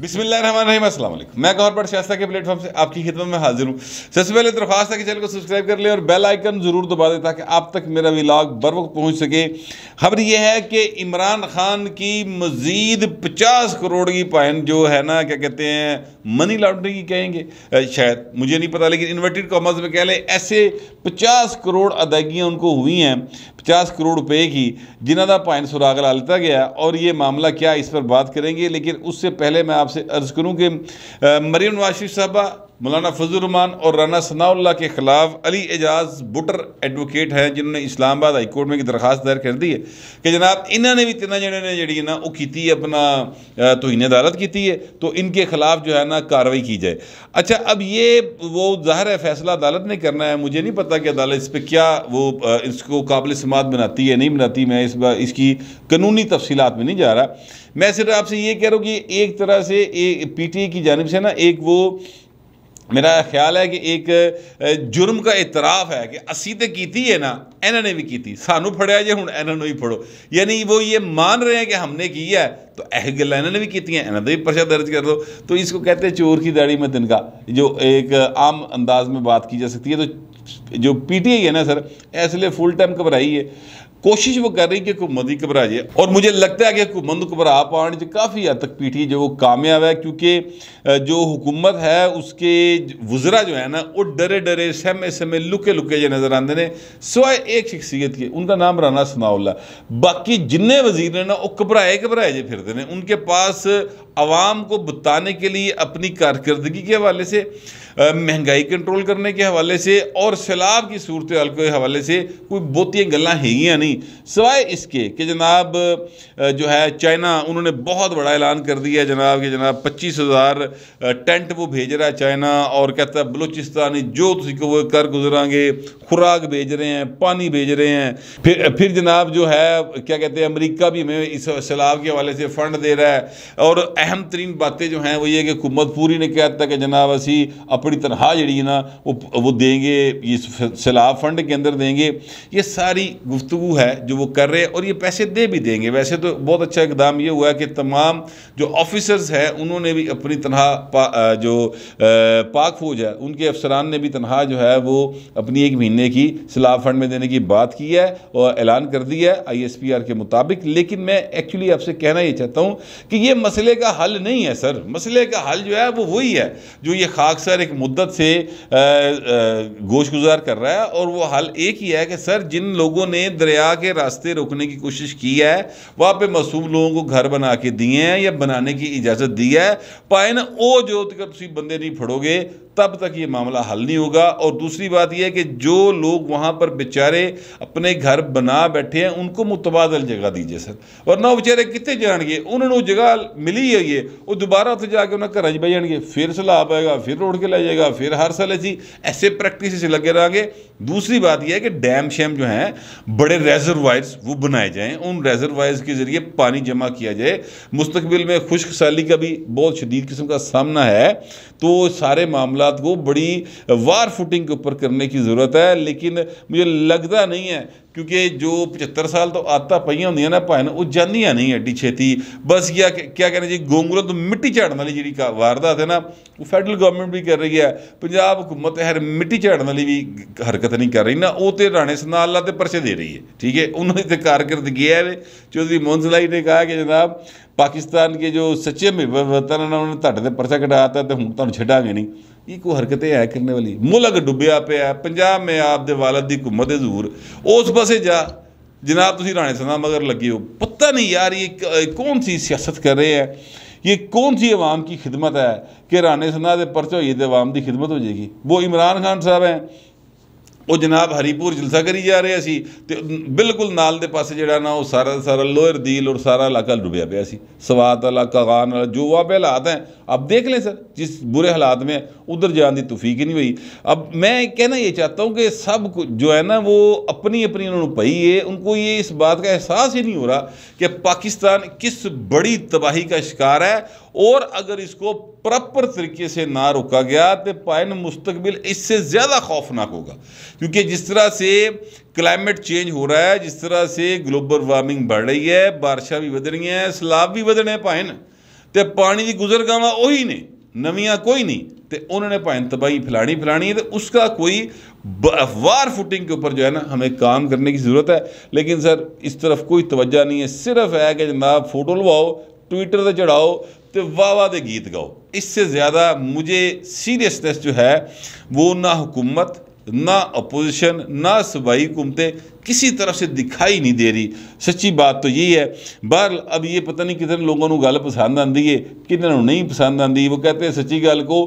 बिसमिल्ल रहीम अस्सलाम मैं गौरबर शास्ता के प्लेटफॉर्म से आपकी खिदमत में हाजिर हूँ सबसे पहले तो दरख्वास्त है कि चैनल को सब्सक्राइब कर लें और बेल आइकन ज़रूर दबा दें ताकि आप तक मेरा विलाग बर वक्त पहुँच सके खबर यह है कि इमरान खान की मज़ीद पचास करोड़ की पाइन जो है ना क्या कहते हैं मनी लॉन्ड्रिंग कहेंगे शायद मुझे नहीं पता लेकिन इन्वर्टेड कॉमर्स में कह लें ऐसे पचास करोड़ अदायगियाँ उनको हुई हैं पचास करोड़ रुपए की जिन्हा का पाइन सुराग ला लेता गया और ये मामला क्या इस पर बात करेंगे लेकिन उससे पहले मैं आप आपसे अर्ज़ करूँ कि मरीम नवाज शरीफ साहबा मौलाना फजलरहमान और राना सनाउल्ला के ख़िलाफ़ अली एजाज बुटर एडवोकेट हैं जिन्होंने इस्लामाबाद हाई कोर्ट में एक दरखास्त दायर कर दी है कि जनाब इन्होंने भी तिना ने जी ना वो की अपना तोहन अदालत की है तो इनके खिलाफ जो है ना कार्रवाई की जाए अच्छा अब ये वो ज़ाहिर है फैसला अदालत ने करना है मुझे नहीं पता कि अदालत इस पर क्या वो इसको काबिल समात बनाती है नहीं बनाती मैं इस बार इसकी कानूनी तफसीत में नहीं जा रहा मैं सिर्फ आपसे ये कह रहा हूँ कि एक तरह से पी टी ए की जानब से ना एक वो मेरा ख्याल है कि एक जुर्म का इतराफ़ है कि असी तो की है ना इन्होंने भी की सानू फड़िया जे हूँ इन्होंने ही फड़ो यानी वो ये मान रहे हैं कि हमने की है तो यह गल इन्होंने भी की इन्होंने भी पर्चा दर्ज कर दो तो इसको कहते हैं चोर की दाढ़ी में तिनका जो एक आम अंदाज में बात की जा सकती है तो जो पी टी आई है ना सर इसलिए फुल टाइम घबराई है कोशिश वो कर रही कि हुकूमत ही घबरा जाए और मुझे लगता है कि हुकूमत घबरा पाने से काफ़ी हद तक पीठी जो वो कामयाब है क्योंकि जो हुकूमत है उसके वजरा जो है ना वो डरे डरे सहमे सहमे लुके लुके जो नज़र आते हैं सिवाय एक शख्सियत के उनका नाम राना सनाउल्ला बाकी जिन्ने वजीर हैं ना वो घबराए घबराए जे फिरते हैं उनके पास आवाम को बताने के लिए अपनी कारकर्दगी के हवाले से महंगाई कंट्रोल करने के हवाले से और सैलाब की सूरत हाल के हवाले से कोई बहुतियाँ गल् है नहीं सवाए इसके कि जनाब जो है चाइना उन्होंने बहुत बड़ा ऐलान कर दिया जनाब कि जनाब पच्चीस हज़ार टेंट वो भेज रहा है चाइना और कहता है बलूचिस्तानी जो तुम वो कर गुजरेंगे खुराक भेज रहे हैं पानी भेज रहे हैं फिर फिर जनाब जो है क्या कहते हैं अमरीका भी हमें इस सैलाब के हवाले से फ़ंड दे रहा है और अहम तरीन बातें जो हैं वो ये कि हुकूमत पूरी ने कहता कि जनाब असी अपनी तनख्वाह जी है ना वो वो देंगे ये सैलाब फंड के अंदर देंगे ये सारी गुफ्तु है जो वो कर रहे हैं और ये पैसे दे भी देंगे वैसे तो बहुत अच्छा इकदाम ये हुआ है कि तमाम जो ऑफिसर्स हैं उन्होंने भी अपनी तनख्वाह पा, जो पाक फौज है उनके अफसरान ने भी तनख्वाह जो है वो अपनी एक महीने की सैलाब फंड में देने की बात की है और ऐलान कर दिया है आई एस पी आर के मुताबिक लेकिन मैं एक्चुअली आपसे कहना ये चाहता हूँ कि ये मसले का हल नहीं है सर मसले का हल जो है वो वही है जो ये खाकसर एक मुद्दत से गोश गुजार कर रहा है और वो हल एक ही है कि सर जिन लोगों ने दरिया के रास्ते रोकने की कोशिश की है वहाँ पे मसूम लोगों को घर बना के दिए हैं या बनाने की इजाज़त दी है पाए ना वो जो तक बंदे नहीं फड़ोगे तब तक ये मामला हल नहीं होगा और दूसरी बात यह है कि जो लोग वहाँ पर बेचारे अपने घर बना बैठे हैं उनको मुतबादल जगह दीजिए सर वरना वो बेचारे कितने जाएंगे उन्होंने वो जगह मिली है ये वो दोबारा उसे जाके उन्हें घर जाएंगे फिर सलाह पाएगा फिर रोड के ला जाएगा फिर हर साल ऐसी ऐसे प्रैक्टिस लगे रहेंगे दूसरी बात यह है कि डैम शैम जो हैं बड़े रेजरवाइज वो बनाए जाएँ उन रेजरवाइज के ज़रिए पानी जमा किया जाए मुस्तबिल में खुश्क साली का भी बहुत शदीद किस्म का सामना है तो सारे मामला बात को बड़ी वार फुटिंग के ऊपर करने की ज़रूरत है लेकिन मुझे लगता नहीं है ਕਿਉਂਕਿ ਜੋ 75 ਸਾਲ ਤੋਂ ਆਤਾ ਪਈਆਂ ਹੁੰਦੀਆਂ ਨਾ ਭਾਣ ਉਹ ਜਾਂਦੀਆਂ ਨਹੀਂ ਐਡੀ ਛੇਤੀ ਬਸ ਇਹ ਕਿਆ ਕਹਿੰਦੇ ਜੀ ਗੋਂਗਲੋ ਤੋਂ ਮਿੱਟੀ ਝਾੜਨ ਵਾਲੀ ਜਿਹੜੀ ਵਾਰਦਾਤ ਹੈ ਨਾ ਉਹ ਫੈਡਰਲ ਗਵਰਨਮੈਂਟ ਵੀ ਕਰ ਰਹੀ ਹੈ ਪੰਜਾਬ ਹਕੂਮਤ ਹਰ ਮਿੱਟੀ ਝਾੜਨ ਵਾਲੀ ਵੀ ਹਰਕਤ ਨਹੀਂ ਕਰ ਰਹੀ ਨਾ ਉਹ ਤੇ ਰਾਣੇ ਸਨਾਲਾ ਤੇ ਪਰਚੇ ਦੇ ਰਹੀ ਹੈ ਠੀਕ ਹੈ ਉਹਨਾਂ ਦੀ ਤੇ ਕਾਰਗਰਦਗੀ ਹੈ ਚੌਧਰੀ ਮੋਹਨਸਲਾਈ ਨੇ ਕਹਾ ਕਿ ਜਨਾਬ ਪਾਕਿਸਤਾਨ ਕੇ ਜੋ ਸੱਚੇ ਮਿਹਬਤ ਹਨ ਉਹਨਾਂ ਨੇ ਤੁਹਾਡੇ ਤੇ ਪਰਚਾ ਕਟਾਤਾ ਤੇ ਹੁਣ ਤੁਹਾਨੂੰ ਛੱਡਾਂਗੇ ਨਹੀਂ ਕੀ ਕੋ ਹਰਕਤੇ ਹੈ ਕਰਨੇ ਵਾਲੀ ਮੁਲਕ ਡੁੱਬਿਆ ਪਿਆ ਪੰਜਾਬ ਮੇ ਆਪ ਦੇ ਵਾਲਦ ਦੀ ਹਕੂਮਤ ਦੇ ਜ਼ੂਰ ਉਸ ਪਾਸੇ ਜਾ ਜਨਾਬ ਤੁਸੀਂ ਰਾਣੇ ਸਨਾ ਮਗਰ ਲੱਗੇ ਹੋ ਪਤਾ ਨਹੀਂ ਯਾਰ ਇਹ ਕੌਣ ਸੀ ਸਿਆਸਤ ਕਰ ਰਹੇ ਹੈ ये कौन सी अवाम की खिदमत है कि राने सना के परचो ਦੇ ਆਵਾਮ ਦੀ ਖਿਦਮਤ ਹੋ जाएगी ਉਹ ਇਮਰਾਨ ਖਾਨ ਸਾਹਿਬ ਹੈ ਉਹ ਜਨਾਬ ਹਰੀਪੁਰ ਜਲਸਾ ਕਰੀ ਜਾ ਰਿਹਾ ਸੀ ਤੇ ਬਿਲਕੁਲ ਨਾਲ ਦੇ ਪਾਸੇ ਜਿਹੜਾ ਨਾ ਉਹ ਸਾਰਾ ਸਾਰਾ ਲੋਹਰ ਦੀਲ ਔਰ ਸਾਰਾ ਇਲਾਕਾ ਡੁੱਬਿਆ ਪਿਆ ਸੀ ਸਵਾਤ ਇਲਾਕਾ ਗਾਨ ਵਾਲਾ ਜੋ ਆ ਪਹਿਲਾਤ ਹੈ आप देख लें सर जिस बुरे हालात में उधर जाने की तोफीक ही नहीं हुई अब मैं कहना ये चाहता हूँ कि सब कुछ जो है ना वो अपनी अपनी उन्होंने पही है उनको ये इस बात का एहसास ही नहीं हो रहा कि पाकिस्तान किस बड़ी तबाही का शिकार है और अगर इसको प्रॉपर तरीके से ना रोका गया तो पायन मुस्तबिल इससे ज़्यादा खौफनाक होगा क्योंकि जिस तरह से क्लाइमेट चेंज हो रहा है जिस तरह से ग्लोबल वार्मिंग बढ़ रही है बारिशा भी बदल रही हैं सैलाब भी बदल रहे हैं पायन तो पानी की ਗੁਜ਼ਰਗਾਹਾਂ ਉਹੀ ने ਨਵੀਆਂ कोई नहीं तो उन्होंने भाएं तबाही फैलानी फैलानी है तो उसका कोई वार फुटिंग के ऊपर जो है ना हमें काम करने की ज़रूरत है लेकिन सर इस तरफ कोई तवज्जा नहीं है सिर्फ है कि जनाब फोटो लवाओ ट्विटर पर चढ़ाओ तो वाह वाह गीत गाओ इससे ज़्यादा मुझे सीरियसनेस जो है वो ना हुकूमत ਨਾ ਆਪੋਜੀਸ਼ਨ ਨਾ सूबाई ਹਕੂਮਤੇ ਕਿਸੇ ਤਰ੍ਹਾਂ ਸੇ ਦਿਖਾਈ ਨਹੀਂ ਦੇ ਰਹੀ ਸੱਚੀ ਬਾਤ ਤਾਂ ਇਹ ਹੈ ਬਰ ਅਬ ਇਹ ਪਤਾ ਨਹੀਂ ਕਿਤਨੇ ਲੋਕਾਂ ਨੂੰ ਗੱਲ ਪਸੰਦ ਆਂਦੀ ਏ ਕਿਤਨੇ ਨੂੰ ਨਹੀਂ ਪਸੰਦ ਆਂਦੀ ਉਹ ਕਹਤੇ ਸੱਚੀ ਗੱਲ ਕੋ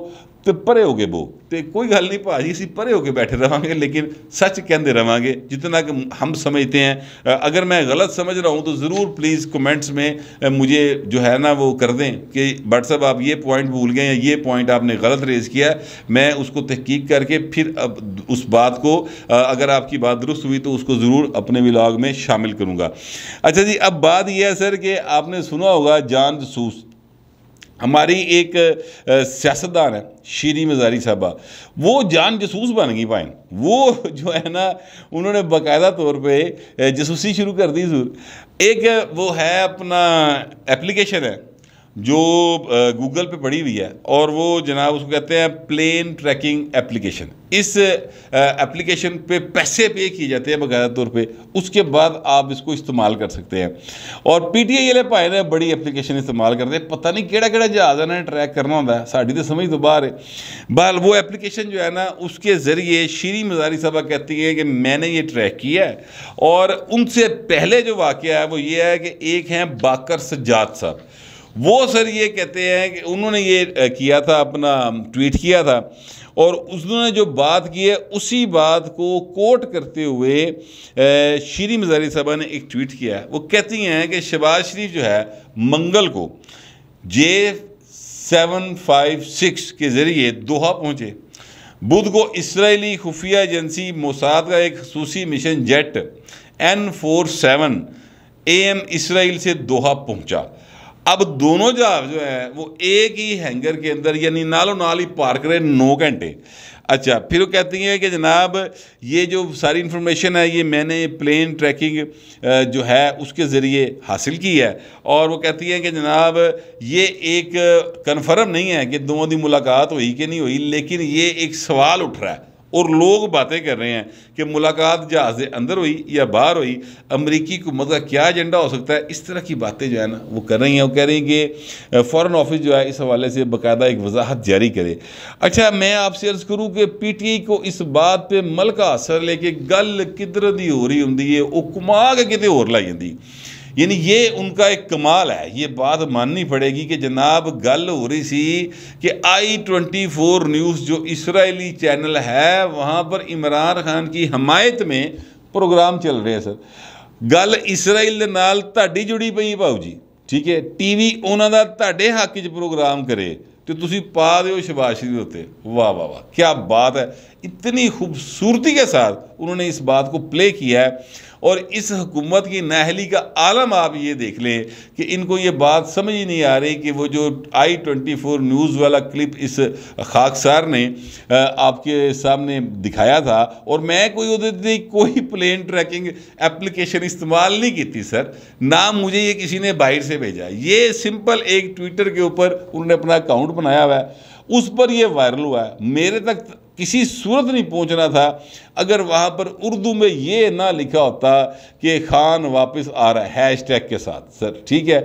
तो परे हो गए बो तो कोई गल नहीं भाजी असं परे होकर बैठे रहेंगे लेकिन सच कहते रहेंगे जितना कि हम समझते हैं अगर मैं गलत समझ रहा हूँ तो ज़रूर प्लीज़ कमेंट्स में मुझे जो है ना वो कर दें कि व्हाट्सअप साहब आप ये पॉइंट भूल गए या ये पॉइंट आपने गलत रेज़ किया मैं उसको तहकीक करके फिर अब उस बात को अगर आपकी बात दुरुस्त हुई तो उसको ज़रूर अपने व्लाग में शामिल करूँगा अच्छा जी अब बात यह है सर कि आपने सुना होगा जान जसूस हमारी एक سیاستدان શ્રીમઝારી સાબા વો જાન જાસૂસ બની ગઈ ભાઈ વો જો હે ના ઉનહોને બકાઈદા તોર પે જાસૂસી શુરૂ કર દી એક વો હે અપના એપ્લિકેશન હે जो गूगल पे पड़ी हुई है और वो जनाब उसको कहते हैं प्लेन ट्रैकिंग एप्लीकेशन इस एप्लीकेशन पे पैसे पे किए जाते हैं बाकायदा तौर पे उसके बाद आप इसको इस्तेमाल कर सकते हैं और पी टी आई वाले भाई ने बड़ी एप्लीकेशन इस्तेमाल करते हैं पता नहीं केड़ा केड़ा जहाज ने ट्रैक करना होता है साड़ी तो समझ तो बाहर है बहर वो एप्लीकेशन जो है ना उसके ज़रिए श्री मजारी साहबा कहती है कि मैंने ये ट्रैक किया है और उनसे पहले जो वाक़ है वो ये है कि एक हैं बाकर सज्जाद साहब वो सर ये कहते हैं कि उन्होंने ये किया था अपना ट्वीट किया था और उसने जो बात की है उसी बात को कोट करते हुए श्री मजारी साहबा ने एक ट्वीट किया है वो कहती हैं कि शबाज शरीफ जो है मंगल को जे सेवन फाइव सिक्स के ज़रिए दोहा पहुँचे बुध को इसराइली खुफिया एजेंसी मोसाद का एक खसूसी mission jet N four seven A M Israel से दोहा पहुँचा अब दोनों जहाज जो है वो एक ही हैंगर के अंदर यानी नालों नाल ही पार करे नौ घंटे अच्छा फिर वो कहती हैं कि जनाब ये जो सारी इन्फॉर्मेशन है ये मैंने प्लेन ट्रैकिंग जो है उसके ज़रिए हासिल की है और वो कहती हैं कि जनाब ये एक कन्फर्म नहीं है कि दोनों की मुलाकात हुई कि नहीं हुई लेकिन ये एक सवाल उठ रहा है और लोग बातें कर रहे हैं कि मुलाकात जहाज अंदर हुई या बाहर हुई अमरीकी हुकूमत का क्या एजेंडा हो सकता है इस तरह की बातें जो है ना वो कर रही हैं वो कह रही हैं कि फ़ॉरन ऑफिस जो है इस हवाले से बाकायदा एक वजाहत जारी करे अच्छा मैं आपसे अर्ज़ करूँ कि पी टी आई को इस बात पर मलका असर लेके गल किधर हो रही होंगी है वो कुमा के कितने होर लाई जाती यानी ये उनका एक कमाल है ये बात माननी पड़ेगी कि जनाब गल हो रही थी कि आई ट्वेंटी फोर न्यूज़ जो इसराइली चैनल है वहाँ पर इमरान खान की हमायत में प्रोग्राम चल रहे हैं सर गल इसराइल नाल ढी जुड़ी पी भाव जी ठीक है टी वी उन्होंने हक च प्रोग्राम करे तो तुम पा दौ शबाशी उत्ते वाह वाह वाह क्या बात है इतनी खूबसूरती के साथ उन्होंने इस बात को प्ले किया है और इस हुकूमत की नाहली का आलम आप ये देख लें कि इनको ये बात समझ ही नहीं आ रही कि वो जो आई ट्वेंटी फोर न्यूज़ वाला क्लिप इस खाकसार ने आपके सामने दिखाया था और मैं कोई उधर कोई प्लेन ट्रैकिंग एप्लीकेशन इस्तेमाल नहीं की थी सर ना मुझे ये किसी ने बाहर से भेजा ये सिंपल एक ट्विटर के ऊपर उन्होंने अपना अकाउंट बनाया हुआ है उस पर ये वायरल हुआ है मेरे तक किसी सूरत नहीं पहुंचना था अगर वहाँ पर उर्दू में ये ना लिखा होता कि खान वापस आ रहा है हैश टैग के साथ सर ठीक है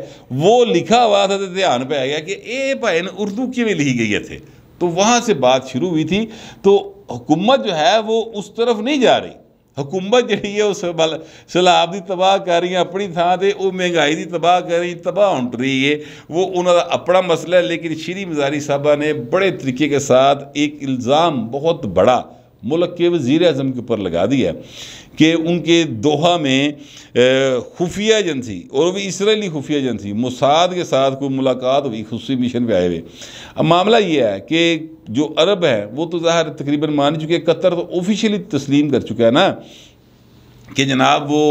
वो लिखा हुआ था तो ध्यान पे आ गया कि ए भाई ना उर्दू क्यों लिखी गई है थे तो वहाँ से बात शुरू हुई थी तो हुकूमत जो है वो उस तरफ नहीं जा रही हुकूमत जी उस बल सैलाब की तबाह कर रही है अपनी थान से वह महंगाई की तबाह कर रही तबाह उठ रही है वो उन्होंने अपना मसला है लेकिन श्री मजारी साहबा ने बड़े तरीके के साथ एक इल्ज़ाम बहुत बड़ा मुल्क के वजीर अजम के ऊपर लगा दिया कि उनके दोहा में खुफिया एजेंसी और वो इसराइली खुफिया एजेंसी मुसाद के साथ कोई मुलाकात हुई खुशी मिशन पर आए हुए अब मामला ये है कि जो अरब है वो तो ज़ाहिर तकरीबन मान चुके हैं कतर तो ऑफिशियली तस्लीम कर चुका है ना कि जनाब वो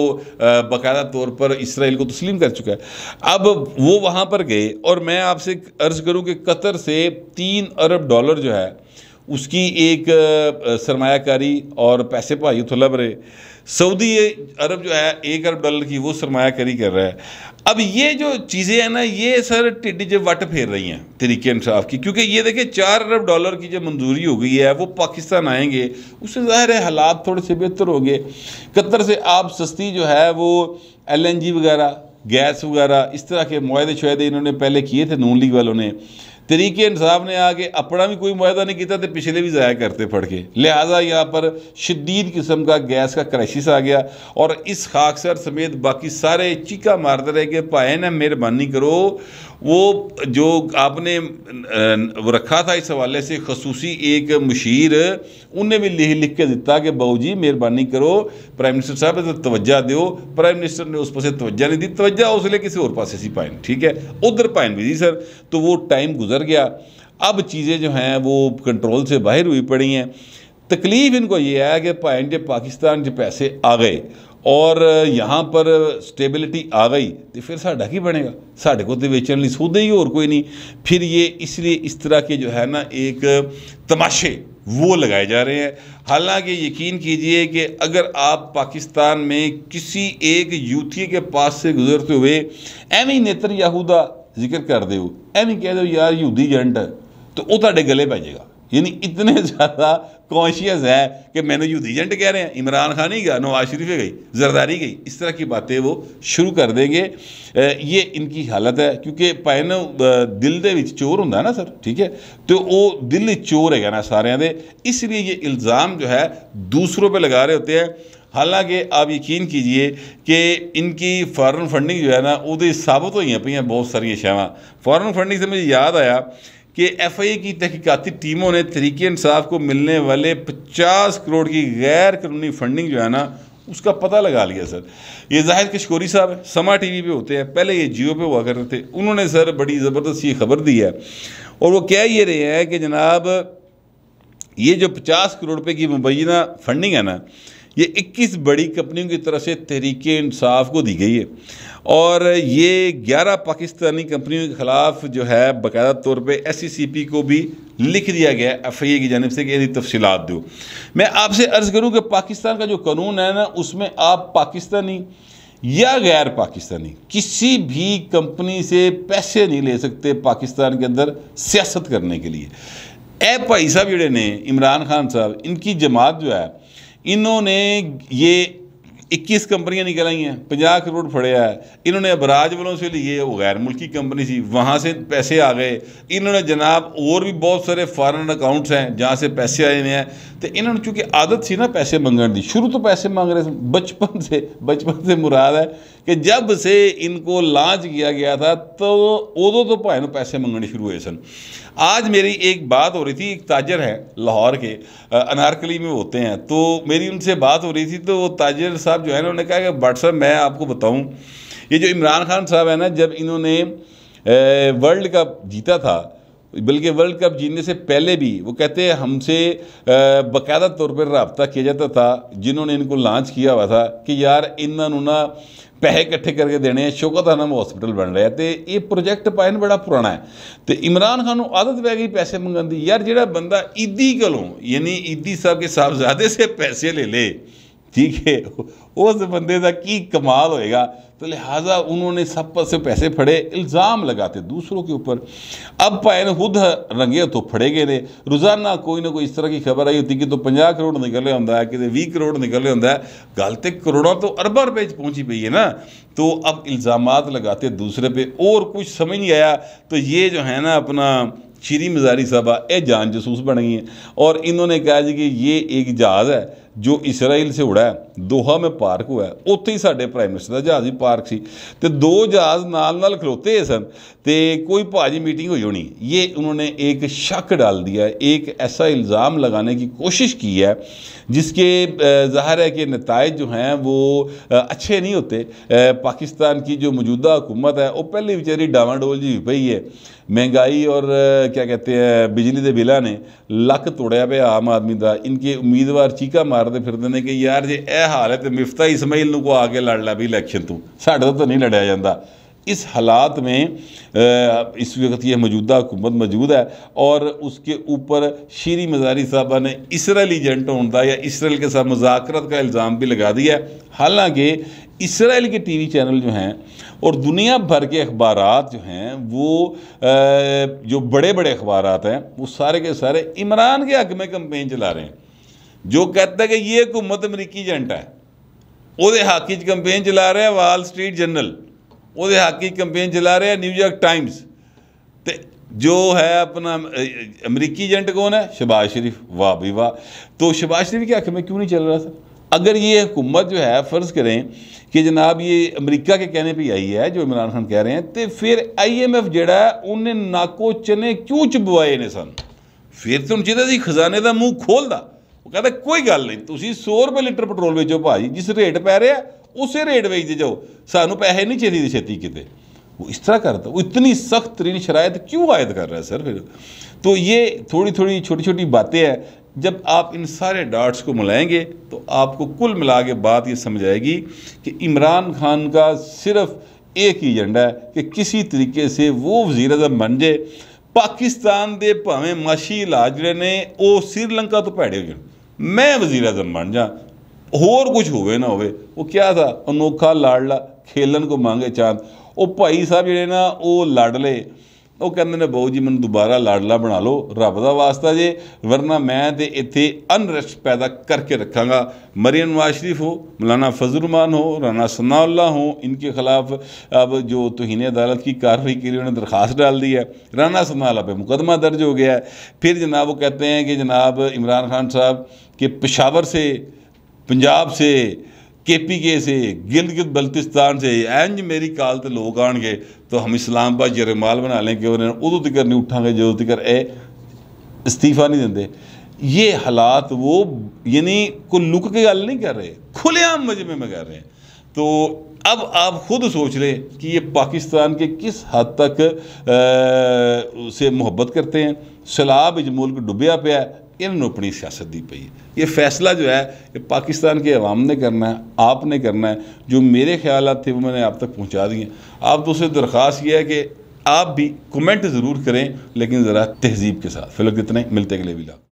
बाकायदा तौर पर इसराइल को तस्लीम कर चुका है अब वो वहाँ पर गए और मैं आपसे अर्ज़ करूँ कि कतर से तीन अरब डॉलर जो है उसकी एक सरमाकारी और पैसे भाई लभ रहे सऊदी अरब जो है एक अरब डॉलर की वो सरमाकारी कर रहा है अब ये जो चीज़ें हैं ना ये सर टिड्डी जब वट फेर रही हैं तरीके इंसाफ की क्योंकि ये देखिए चार अरब डॉलर की जो मंजूरी हो गई है वो पाकिस्तान आएंगे उससे ज़ाहिर है हालात थोड़े से बेहतर हो गए कतर से आप सस्ती जो है वो एल वगैरह गैस वगैरह इस तरह के माहदे शुहदे इन्होंने पहले किए थे नून लीग वालों ने तरीके इंसाफ ने आके अपना भी कोई माहदा नहीं किया तो पिछले भी ज़ाया करते फड़ के लिहाजा यहाँ पर शदीद किस्म का गैस का क्राइसिस आ गया और इस खाकसर समेत बाकी सारे चीका मारते रहे कि भाए ना मेहरबानी करो वो जो आपने रखा था इस हवाले से खसूसी एक मशीर उन्हें भी लिख लिख के दिता कि बहू जी मेहरबानी करो प्राइम मिनिस्टर साहब तवज्जा दो प्राइम मिनिस्टर ने उस पर से तवज्जा नहीं दी तोज्जा भेजा वे किसी और पास सी पाइन ठीक है उधर पाइन भेजी सर तो वो टाइम गुजर गया अब चीज़ें जो हैं वो कंट्रोल से बाहर हुई पड़ी हैं तकलीफ इनको ये है कि पाइन जब पाकिस्तान जब पैसे आ गए और यहाँ पर स्टेबिलिटी आ गई तो फिर साढ़ा की बनेगा साढ़े को तो बेचने लिए सूद ही और कोई नहीं फिर ये इसलिए इस तरह के जो है ना एक तमाशे वो लगाए जा रहे हैं हालांकि यकीन कीजिए कि अगर आप पाकिस्तान में किसी एक यूथी के पास से गुजरते हुए एवं नेत्र यहूदा जिक्र कर दो एवं कह दो यार यूदी ਏਜੰਟ है तो वो ਤੁਹਾਡੇ गले ਪੈ यानी इतने ज़्यादा कॉन्शियस है कि मैंने यूदीजेंट कह रहे हैं इमरान खान ही गया नवाज शरीफ गई जरदारी गई इस तरह की बातें वो शुरू कर देंगे ये इनकी हालत है क्योंकि पैन दिल ਦੇ ਵਿੱਚ ਚੋਰ ਹੁੰਦਾ ਨਾ ਸਰ ਠੀਕ ਹੈ ਤੇ ਉਹ ਦਿਲ ਵਿੱਚ ਚੋਰ ਹੈਗਾ ਨਾ ਸਾਰਿਆਂ ਦੇ ਇਸ ਲਈ ਇਹ ਇਲਜ਼ਾਮ ਜੋ ਹੈ ਦੂਸਰੋं पे लगा रहे होते हैं ਹਾਲਾਂਕਿ ਆਪ ਯਕੀਨ ਕੀਜੀਏ ਕਿ ਇਨਕੀ ਫॉरेन ਫੰਡਿੰਗ ਜੋ ਹੈ ਨਾ ਉਹਦੇ ਸਾਬਤ ਹੋਈਆਂ ਪਈਆਂ ਬਹੁਤ ਸਾਰੀਆਂ ਸ਼ਾਵਾਂ ਫॉरेन ਫੰਡਿੰਗ ਸੇ ਮੈਨੂੰ ਯਾਦ ਆਇਆ कि एफ़ आई ए की तहकीकती टीमों ने तरीके इंसाफ को मिलने वाले पचास करोड़ की गैर कानूनी फंडिंग जो है ना उसका पता लगा लिया सर ये जाहिर किशकोरी साहब समा टीवी पे होते हैं पहले ये जियो पे हुआ करते थे उन्होंने सर बड़ी ज़बरदस्त ये खबर दी है और वो कह ये रहे हैं कि जनाब ये जो पचास करोड़ रुपये की मुबैना फंडिंग है ना ये 21 बड़ी कंपनियों की तरफ से तहरीक इंसाफ को दी गई है और ये 11 पाकिस्तानी कंपनियों के ख़िलाफ़ जो है बाकायदा तौर पे एस e को भी लिख दिया गया है एफ की जानब से कि यदि तफसीत दो मैं आपसे अर्ज़ करूँ कि पाकिस्तान का जो कानून है ना उसमें आप पाकिस्तानी या गैर पाकिस्तानी किसी भी कंपनी से पैसे नहीं ले सकते पाकिस्तान के अंदर सियासत करने के लिए ए भाई साहब जड़े ने इमरान खान साहब इनकी जमात जो है इन्होंने ये 21 कंपनियां निकलाई हैं 50 करोड़ फड़े है इन्होंने अबराज वालों से लिए वो गैर मुल्की कंपनी थी वहाँ से पैसे आ गए इन्होंने जनाब और भी बहुत सारे फॉरेन अकाउंट्स हैं जहाँ से पैसे आए हुए हैं तो इन्होंने चूंकि आदत थी ना पैसे मंगने की शुरू तो पैसे मांग रहे थे बचपन से बचपन से मुराद है कि जब से इनको ਲਾਂਚ किया गया था तो उदो तो भाई ने पैसे मंगने शुरू हुए सन आज मेरी एक बात हो रही थी एक ताजर है लाहौर के अनारकली में होते हैं तो मेरी उनसे बात हो रही थी तो वो ताजर साहब जो है उन्होंने कहा कि बट सर मैं आपको बताऊं ये जो इमरान खान साहब है ना जब इन्होंने वर्ल्ड कप जीता था बल्कि वर्ल्ड कप जीतने से पहले भी वो कहते हैं हमसे बाकायदा तौर पर रबता किया जाता था जिन्होंने इनको लॉन्च किया हुआ था कि यार इन्होंने ना ਪੈਸੇ ਇਕੱਠੇ ਕਰਕੇ ਦੇਣੇ ਆ ਸ਼ੋਕਤ ਆਨਮ ਹਸਪੀਟਲ ਬਣ ਰਿਹਾ ਤੇ ਇਹ ਪ੍ਰੋਜੈਕਟ ਪਾਇਨ ਬੜਾ ਪੁਰਾਣਾ ਹੈ ਤੇ ਇਮਰਾਨ ਖਾਨ ਨੂੰ ਆਦਤ ਪੈ ਗਈ ਪੈਸੇ ਮੰਗਣ ਦੀ ਯਾਰ ਜਿਹੜਾ ਬੰਦਾ ਈਦੀ ਕੋਲੋਂ ਯਾਨੀ ਈਦੀ ਸਾਹਿਬ ਕੇ ਸਾਹਿਬਜ਼ਾਦੇ ਸੇ ਪੈਸੇ ਲੈ ਲੇ ठीक है उस बंदे का की कमाल होएगा तो लिहाजा उन्होंने सब पर से पैसे फड़े इल्ज़ाम लगाते दूसरों के ऊपर अब पैन खुद रंगे तो फड़े गए ने रोज़ाना कोई ना कोई इस तरह की खबर आई होती कि तो पाँ करोड़ निकले होंगे कि भी करोड़ निकले होंगे गल तो करोड़ों तो अरबा रुपए पहुँची पई है ना तो अब इल्ज़ाम लगाते दूसरे पे और कुछ समझ नहीं आया तो ये जो है ना अपना श्री मजारी सभा ये जान जसूस बन गई है और इन्होंने कहा जी कि ये एक जहाज़ है जो इसराइल से उड़ा है दोहा में पार्क हुआ है उतें ही साढ़े प्राइम मिनिस्टर का जहाज़ ही पार्क से तो दो जहाज़ नाल, नाल खलोते ਸਨ ਤੇ ਕੋਈ ਭਾਜੀ ਮੀਟਿੰਗ ਹੋਈ ਹੋਣੀ ਇਹ ਉਹਨਾਂ एक ਇੱਕ ਸ਼ੱਕ ਡਾਲ ਦਿਆ ਇੱਕ ਐਸਾ लगाने की कोशिश की है जिसके ज़ाहिर है कि नतज जो हैं वो अच्छे नहीं होते पाकिस्तान की जो मौजूदा हुकूमत है वो पहले बेचारी डावाडोल जी हुई पई है ਮਹਿੰਗਾਈ ਔਰ ਕੀ ਕਹਤੇ ਹੈ ਬਿਜਲੀ ਦੇ ਬਿੱਲਾਂ ਨੇ ਲੱਕ ਤੋੜਿਆ ਪਿਆ ਆਮ ਆਦਮੀ ਦਾ ਇਨਕੇ ਉਮੀਦਵਾਰ ਚੀਕਾ ਮਾਰਦੇ ਫਿਰਦੇ ਨੇ ਕਿ ਯਾਰ ਜੇ ਇਹ ਹਾਲ ਹੈ ਤੇ ਮਿਫਤਾ ਇਸਮਾਈਲ ਨੂੰ ਕੋ ਆ ਕੇ ਲੜ ਲੈ ਵੀ ਇਲੈਕਸ਼ਨ ਤੂੰ ਸਾਡੇ ਤੋਂ ਤਾਂ ਨਹੀਂ ਲੜਿਆ ਜਾਂਦਾ इस हालात में इस वक्त यह मौजूदा हुकूमत मौजूद है और उसके ऊपर श्री मजारी साहबा ने इसराइल एजेंट होने का या इसराइल के साथ मुजाकरत का इल्ज़ाम भी लगा दिया है हालांकि इसराइल के टीवी चैनल जो हैं और दुनिया भर के अखबार जो हैं वो जो बड़े बड़े अखबार हैं वो सारे के सारे इमरान के हक में कंपेन चला रहे हैं जो कहता है कि ये हुकूमत अमरीकी एजेंट है वो हक कंपेन चला रहे हैं वाल स्ट्रीट जनरल ਉਹਦੇ ਹਾਕੀ ਕੰਪੇਨ ਚਲਾ ਰਿਹਾ ਨਿਊਯਾਰਕ ਟਾਈਮਸ ਤੇ ਜੋ ਹੈ ਆਪਣਾ ਅਮਰੀਕੀ ਏਜੰਟ ਕੋਣ ਹੈ ਸ਼ਬਾਸ਼ ਸ਼ਰੀਫ ਵਾਹ ਵੀ ਵਾਹ ਤੋਂ ਸ਼ਬਾਸ਼ ਸ਼ਰੀਫ ਕੀ ਅੱਖ ਮੇਂ ਕਿਉਂ ਨਹੀਂ ਚੱਲ ਰਿਹਾ ਸਰ ਅਗਰ ਇਹ ਹਕੂਮਤ ਜੋ ਹੈ ਫਰਜ਼ ਕਰੇ ਕਿ ਜਨਾਬ ਇਹ ਅਮਰੀਕਾ ਕੇ ਕਹਨੇ ਪਈ ਆਈ ਹੈ ਜੋ ਇਮਰਾਨ ਖਾਨ ਕਹਿ ਰਹੇ ਹਨ ਤੇ ਫਿਰ ਆਈਐਮਐਫ ਜਿਹੜਾ ਉਹਨੇ ਨਾਕੋ ਚਨੇ ਕਿਉਂ ਚਬਵਾਏ ਨੇ ਸਨ ਫਿਰ ਤੁਨ ਜਿਹਦਾ ਦੀ ਖਜ਼ਾਨੇ ਦਾ ਮੂੰਹ ਖੋਲਦਾ ਉਹ ਕਹਿੰਦਾ ਕੋਈ ਗੱਲ ਨਹੀਂ ਤੁਸੀਂ 100 ਰੁਪਏ ਲੀਟਰ ਪੈਟਰੋਲ ਵੇਚੋ ਭਾਜੀ ਜਿਸ ਰੇਟ ਪੈ ਰਿਹਾ उस ਰੇਟ ਵੇਚਦੇ जाओ ਸਾਨੂੰ पैसे नहीं चाहिए ਦੀ ਛੇਤੀ वो इस तरह करता वो इतनी सख्त तरीन शरायत क्यों आयद कर रहा है सर फिर तो ये थोड़ी थोड़ी छोटी छोटी बातें हैं जब आप इन सारे डार्ट्स को मिलाएंगे तो आपको कुल मिला के बात ये समझ आएगी कि इमरान खान का सिर्फ एक ही एजेंडा है कि किसी तरीके से वो वजीर अजम बन जाए पाकिस्तान के भावें माशी इलाज ने श्रीलंका तो भैड़े हो जाए मैं वजीर अजम बन जा ਹੋਰ ਕੁਝ ਹੋਵੇ ਨਾ ਹੋਵੇ ਉਹ ਕਿਹਾ ਸੀ ਅਨੋਖਾ ਲਾੜਲਾ ਖੇਲਣ ਕੋ ਮੰਗੇ ਚਾਂਦ ਉਹ ਭਾਈ ਸਾਹਿਬ ਜਿਹੜੇ ਨਾ ਉਹ ਲੜਲੇ ਉਹ ਕਹਿੰਦੇ ਨੇ ਬਾਊ ਜੀ ਮੈਨੂੰ ਦੁਬਾਰਾ ਲਾੜਲਾ ਬਣਾ ਲਓ ਰੱਬ ਦਾ ਵਾਸਤਾ ਜੇ ਵਰਨਾ ਮੈਂ ਤੇ ਇੱਥੇ ਅਨਰਸ਼ਟ ਪੈਦਾ ਕਰਕੇ ਰੱਖਾਂਗਾ ਮਰੀਮ ਨਵਾਜ਼ ਸ਼ਰੀਫ ਹੋ ਮੌਲਾਨਾ ਫਜ਼ਲਰਮਾਨ ਹੋ ਰਾਣਾ ਸਨਾਉल्ला हो इनके खिलाफ अब जो तोहन अदालत की कार्रवाई के लिए उन्होंने दरख्वास्त डाल दी है राना सनाउल्ला पे मुकदमा दर्ज हो गया है फिर जनाब वो कहते हैं कि जनाब इमरान खान साहब के पेशावर से पंजाब से के पी के से गिल गिल बल्तिस्तान से एंज मेरी काल तो लोग आएंगे तो हम इस्लाम जरमाल बना लेंगे उन्हें उदू तक नहीं उठाएंगे जो तक ए इस्तीफा नहीं देंगे ये हालात वो यानी को लुक के गल नहीं कर रहे खुलेआम मजमे में कर रहे हैं तो अब आप खुद सोच रहे कि ये पाकिस्तान के किस हद तक आ, से मोहब्बत करते हैं सैलाब इस मुल्क डुबया पे है इन्होंने सियासत दी पई ये फैसला जो है ये पाकिस्तान के अवाम ने करना है आपने करना है जो मेरे ख्याल थे वो मैंने आप तक पहुँचा दिए आप तो उसे दरख्वास्त यह है कि आप भी कमेंट ज़रूर करें लेकिन ज़रा तहजीब के साथ फिलहाल इतने मिलते अगले भी लाभ